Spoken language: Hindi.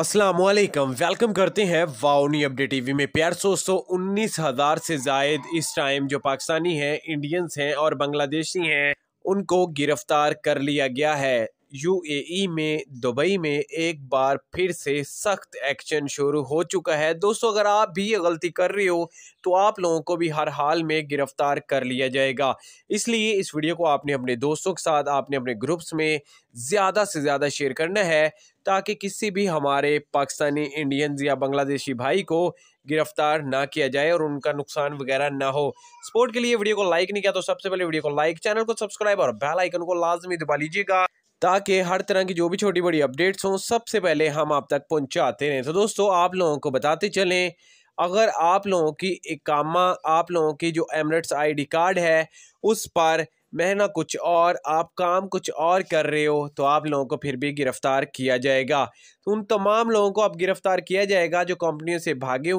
असलम वेलकम करते हैं वाउनी अपडेट टीवी में प्यार दोस्तों उन्नीस हज़ार से जायद इस टाइम जो पाकिस्तानी हैं इंडियंस हैं और बांग्लादेशी हैं उनको गिरफ्तार कर लिया गया है यूएई में दुबई में एक बार फिर से सख्त एक्शन शुरू हो चुका है दोस्तों अगर आप भी ये गलती कर रहे हो तो आप लोगों को भी हर हाल में गिरफ्तार कर लिया जाएगा इसलिए इस वीडियो को आपने अपने दोस्तों के साथ आपने अपने ग्रुप्स में ज़्यादा से ज़्यादा शेयर करना है ताकि किसी भी हमारे पाकिस्तानी इंडियंस या बांग्लादेशी भाई को गिरफ्तार ना किया जाए और उनका नुकसान वगैरह ना हो सपोर्ट के लिए वीडियो को लाइक नहीं किया तो सबसे पहले वीडियो को लाइक चैनल को सब्सक्राइब और बेल आइकन को लाजमी दबा लीजिएगा ताकि हर तरह की जो भी छोटी बड़ी अपडेट्स हों सबसे पहले हम आप तक पहुँचाते रहें तो दोस्तों आप लोगों को बताते चलें अगर आप लोगों की इकामा आप लोगों की जो एमरेट्स आईडी कार्ड है उस पर महना कुछ और आप काम कुछ और कर रहे हो तो आप लोगों को फिर भी गिरफ़्तार किया जाएगा तो उन तमाम लोगों को अब गिरफ़्तार किया जाएगा जो कंपनियों से भागे